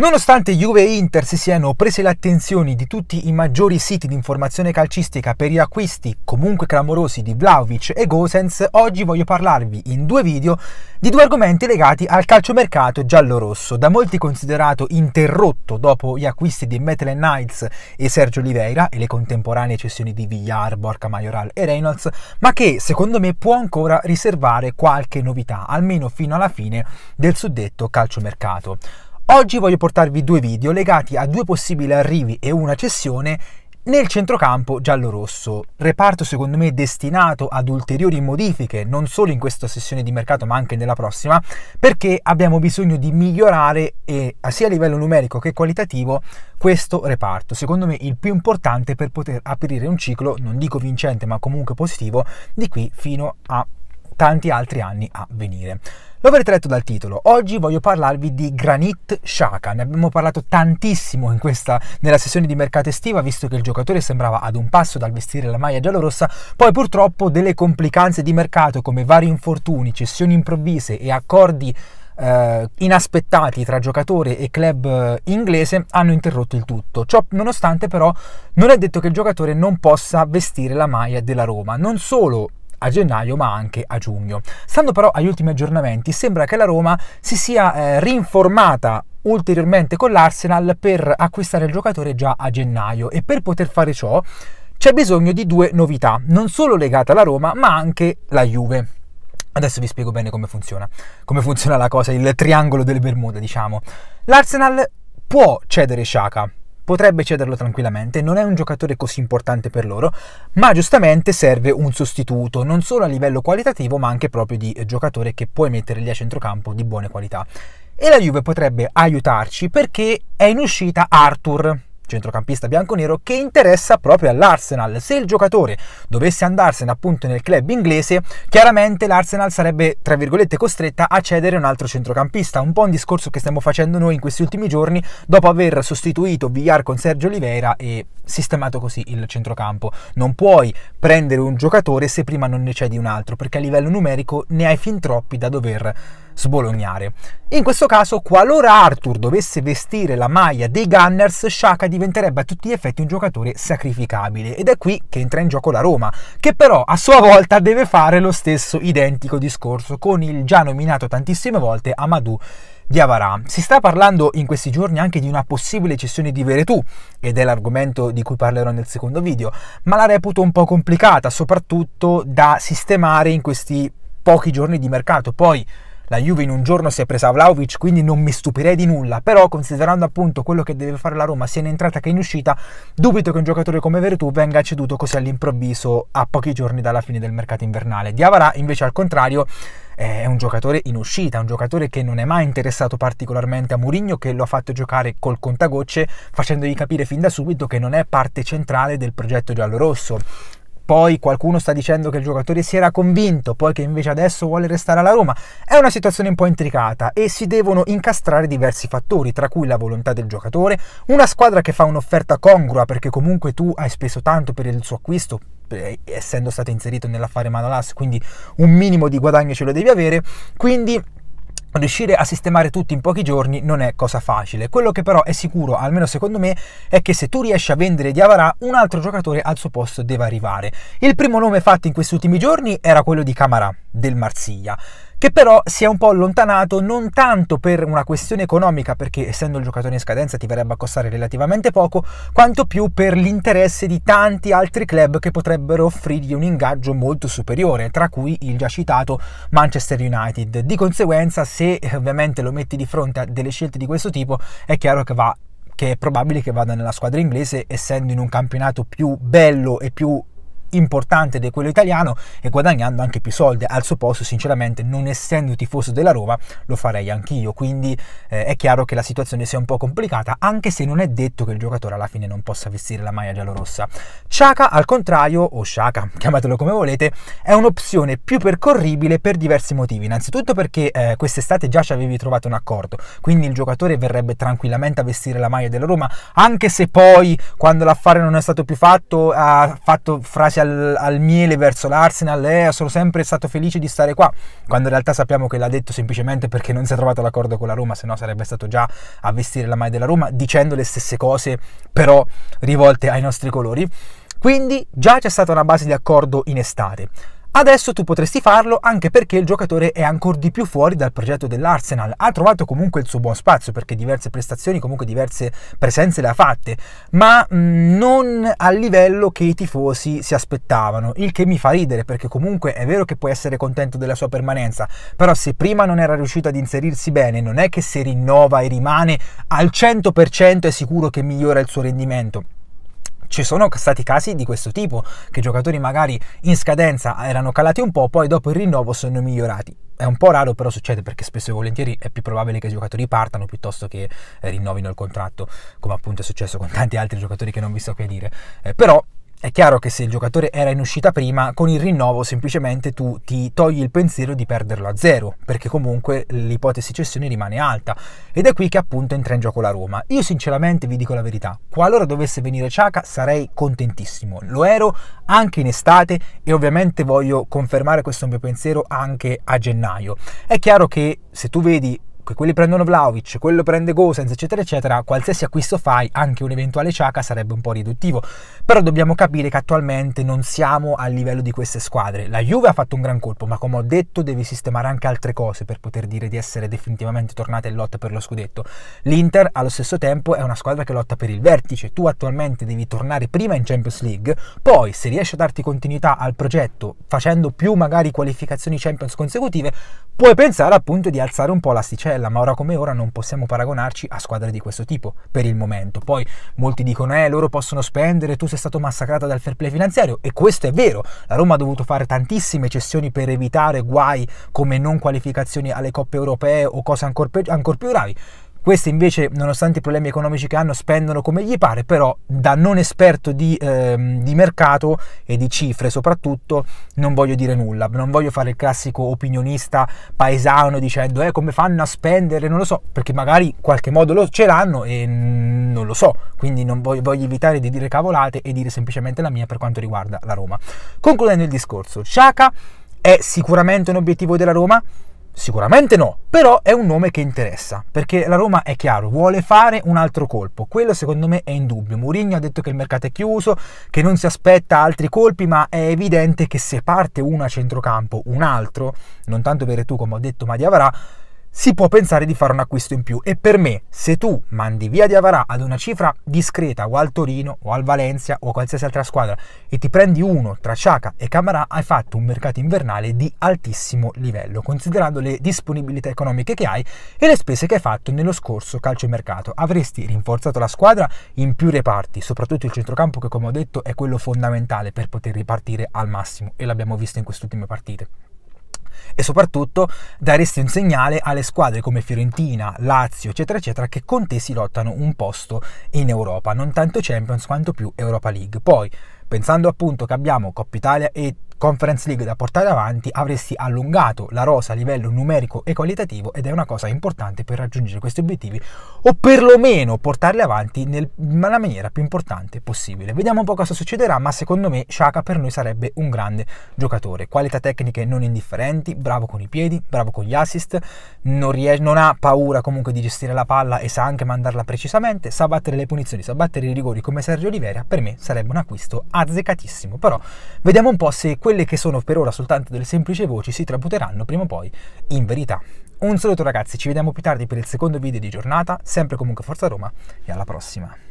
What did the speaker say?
Nonostante Juve e Inter si siano prese le attenzioni di tutti i maggiori siti di informazione calcistica per gli acquisti comunque clamorosi di Vlaovic e Gosens, oggi voglio parlarvi in due video di due argomenti legati al calciomercato giallo-rosso, da molti considerato interrotto dopo gli acquisti di Metal Knights e Sergio Oliveira e le contemporanee cessioni di Villar, Borca Majoral e Reynolds, ma che secondo me può ancora riservare qualche novità, almeno fino alla fine del suddetto calciomercato. Oggi voglio portarvi due video legati a due possibili arrivi e una cessione nel centrocampo giallo-rosso, reparto secondo me destinato ad ulteriori modifiche non solo in questa sessione di mercato ma anche nella prossima, perché abbiamo bisogno di migliorare e, sia a livello numerico che qualitativo questo reparto, secondo me il più importante per poter aprire un ciclo, non dico vincente ma comunque positivo, di qui fino a tanti altri anni a venire. Lo avrete letto dal titolo. Oggi voglio parlarvi di Granit Shaka, Ne abbiamo parlato tantissimo questa, nella sessione di mercato estiva, visto che il giocatore sembrava ad un passo dal vestire la maglia giallorossa, poi purtroppo delle complicanze di mercato come vari infortuni, cessioni improvvise e accordi eh, inaspettati tra giocatore e club eh, inglese hanno interrotto il tutto. Ciò nonostante però non è detto che il giocatore non possa vestire la maglia della Roma. Non solo a gennaio ma anche a giugno. Stando però agli ultimi aggiornamenti sembra che la Roma si sia eh, rinformata ulteriormente con l'Arsenal per acquistare il giocatore già a gennaio e per poter fare ciò c'è bisogno di due novità, non solo legate alla Roma ma anche la Juve. Adesso vi spiego bene come funziona, come funziona la cosa, il triangolo delle Bermuda diciamo. L'Arsenal può cedere Shaka, potrebbe cederlo tranquillamente, non è un giocatore così importante per loro, ma giustamente serve un sostituto, non solo a livello qualitativo, ma anche proprio di eh, giocatore che puoi mettere lì a centrocampo di buone qualità. E la Juve potrebbe aiutarci perché è in uscita Arthur, centrocampista bianconero, che interessa proprio all'Arsenal. Se il giocatore dovesse andarsene appunto nel club inglese, chiaramente l'Arsenal sarebbe, tra virgolette, costretta a cedere un altro centrocampista. Un po' un discorso che stiamo facendo noi in questi ultimi giorni, dopo aver sostituito Villar con Sergio Oliveira e sistemato così il centrocampo. Non puoi prendere un giocatore se prima non ne cedi un altro, perché a livello numerico ne hai fin troppi da dover sbolognare. In questo caso, qualora Arthur dovesse vestire la maglia dei Gunners, Shaka diventerebbe a tutti gli effetti un giocatore sacrificabile ed è qui che entra in gioco la Roma, che però a sua volta deve fare lo stesso identico discorso con il già nominato tantissime volte Amadou Diavara. Si sta parlando in questi giorni anche di una possibile cessione di Veretù, ed è l'argomento di cui parlerò nel secondo video, ma la reputo un po' complicata, soprattutto da sistemare in questi pochi giorni di mercato. Poi la Juve in un giorno si è presa Vlaovic, quindi non mi stupirei di nulla, però considerando appunto quello che deve fare la Roma sia in entrata che in uscita, dubito che un giocatore come Veretù venga ceduto così all'improvviso a pochi giorni dalla fine del mercato invernale. Diavara invece al contrario eh, è un giocatore in uscita, un giocatore che non è mai interessato particolarmente a Mourinho, che lo ha fatto giocare col contagocce, facendogli capire fin da subito che non è parte centrale del progetto giallorosso poi qualcuno sta dicendo che il giocatore si era convinto, poi che invece adesso vuole restare alla Roma. È una situazione un po' intricata e si devono incastrare diversi fattori, tra cui la volontà del giocatore, una squadra che fa un'offerta congrua perché comunque tu hai speso tanto per il suo acquisto, essendo stato inserito nell'affare Manolas, quindi un minimo di guadagno ce lo devi avere, quindi Riuscire a sistemare tutti in pochi giorni non è cosa facile. Quello che però è sicuro, almeno secondo me, è che se tu riesci a vendere Diavara, un altro giocatore al suo posto deve arrivare. Il primo nome fatto in questi ultimi giorni era quello di Camara del Marsiglia che però si è un po' allontanato non tanto per una questione economica, perché essendo il giocatore in scadenza ti verrebbe a costare relativamente poco, quanto più per l'interesse di tanti altri club che potrebbero offrirgli un ingaggio molto superiore, tra cui il già citato Manchester United. Di conseguenza, se eh, ovviamente lo metti di fronte a delle scelte di questo tipo, è chiaro che va che è probabile che vada nella squadra inglese, essendo in un campionato più bello e più importante di quello italiano e guadagnando anche più soldi. Al suo posto, sinceramente, non essendo tifoso della Roma, lo farei anch'io. Quindi eh, è chiaro che la situazione sia un po' complicata, anche se non è detto che il giocatore alla fine non possa vestire la maglia giallorossa. Ciaca, al contrario, o Sciaca, chiamatelo come volete, è un'opzione più percorribile per diversi motivi. Innanzitutto perché eh, quest'estate già ci avevi trovato un accordo, quindi il giocatore verrebbe tranquillamente a vestire la maglia della Roma, anche se poi quando l'affare non è stato più fatto ha fatto frasi al, al, miele verso l'Arsenal, eh, sono sempre stato felice di stare qua, quando in realtà sappiamo che l'ha detto semplicemente perché non si è trovato d'accordo con la Roma, se no sarebbe stato già a vestire la maglia della Roma dicendo le stesse cose però rivolte ai nostri colori. Quindi già c'è stata una base di accordo in estate. Adesso tu potresti farlo anche perché il giocatore è ancora di più fuori dal progetto dell'Arsenal. Ha trovato comunque il suo buon spazio perché diverse prestazioni, comunque diverse presenze le ha fatte, ma mm, non al livello che i tifosi si aspettavano. Il che mi fa ridere perché comunque è vero che puoi essere contento della sua permanenza, però se prima non era riuscito ad inserirsi bene, non è che se rinnova e rimane al 100% è sicuro che migliora il suo rendimento ci sono stati casi di questo tipo, che giocatori magari in scadenza erano calati un po', poi dopo il rinnovo sono migliorati. È un po' raro, però succede perché spesso e volentieri è più probabile che i giocatori partano piuttosto che eh, rinnovino il contratto, come appunto è successo con tanti altri giocatori che non vi sto qui a dire. Eh, però è chiaro che se il giocatore era in uscita prima, con il rinnovo semplicemente tu ti togli il pensiero di perderlo a zero, perché comunque l'ipotesi cessione rimane alta. Ed è qui che appunto entra in gioco la Roma. Io sinceramente vi dico la verità, qualora dovesse venire Ciaca sarei contentissimo. Lo ero anche in estate e ovviamente voglio confermare questo mio pensiero anche a gennaio. È chiaro che se tu vedi Lukaku, quelli prendono Vlaovic, quello prende Gosens, eccetera, eccetera, qualsiasi acquisto fai, anche un eventuale Ciaca sarebbe un po' riduttivo. Però dobbiamo capire che attualmente non siamo al livello di queste squadre. La Juve ha fatto un gran colpo, ma come ho detto deve sistemare anche altre cose per poter dire di essere definitivamente tornata in lotta per lo scudetto. L'Inter allo stesso tempo è una squadra che lotta per il vertice, tu attualmente devi tornare prima in Champions League, poi se riesci a darti continuità al progetto facendo più magari qualificazioni Champions consecutive, puoi pensare appunto di alzare un po' l'asticella bella, ma ora come ora non possiamo paragonarci a squadre di questo tipo per il momento. Poi molti dicono eh loro possono spendere, tu sei stato massacrato dal fair play finanziario e questo è vero. La Roma ha dovuto fare tantissime cessioni per evitare guai come non qualificazioni alle coppe europee o cose ancora ancor più gravi. Queste invece, nonostante i problemi economici che hanno, spendono come gli pare, però da non esperto di, eh, di, mercato e di cifre soprattutto non voglio dire nulla, non voglio fare il classico opinionista paesano dicendo eh, come fanno a spendere, non lo so, perché magari in qualche modo lo, ce l'hanno e non lo so, quindi non voglio, voglio evitare di dire cavolate e dire semplicemente la mia per quanto riguarda la Roma. Concludendo il discorso, Ciaca è sicuramente un obiettivo della Roma, Sicuramente no, però è un nome che interessa, perché la Roma è chiaro, vuole fare un altro colpo, quello secondo me è in dubbio. Mourinho ha detto che il mercato è chiuso, che non si aspetta altri colpi, ma è evidente che se parte uno a centrocampo, un altro, non tanto per tu come ho detto, ma di Avarà, si può pensare di fare un acquisto in più e per me se tu mandi via Diavarà ad una cifra discreta o al Torino o al Valencia o a qualsiasi altra squadra e ti prendi uno tra Ciaca e Camarà hai fatto un mercato invernale di altissimo livello considerando le disponibilità economiche che hai e le spese che hai fatto nello scorso calciomercato avresti rinforzato la squadra in più reparti soprattutto il centrocampo che come ho detto è quello fondamentale per poter ripartire al massimo e l'abbiamo visto in queste ultime partite e soprattutto daresti un segnale alle squadre come Fiorentina, Lazio, eccetera, eccetera, che con te si lottano un posto in Europa, non tanto Champions quanto più Europa League. Poi pensando appunto che abbiamo Coppa Italia e Conference League da portare avanti, avresti allungato la rosa a livello numerico e qualitativo ed è una cosa importante per raggiungere questi obiettivi o perlomeno portarli avanti nella maniera più importante possibile. Vediamo un po' cosa succederà, ma secondo me Shaka per noi sarebbe un grande giocatore. Qualità tecniche non indifferenti, bravo con i piedi, bravo con gli assist, non, ries- non ha paura comunque di gestire la palla e sa anche mandarla precisamente, sa battere le punizioni, sa battere i rigori come Sergio Oliveira, per me sarebbe un acquisto a azzeccatissimo, però vediamo un po' se quelle che sono per ora soltanto delle semplici voci si tramuteranno prima o poi in verità. Un saluto ragazzi, ci vediamo più tardi per il secondo video di giornata, sempre comunque Forza Roma e alla prossima.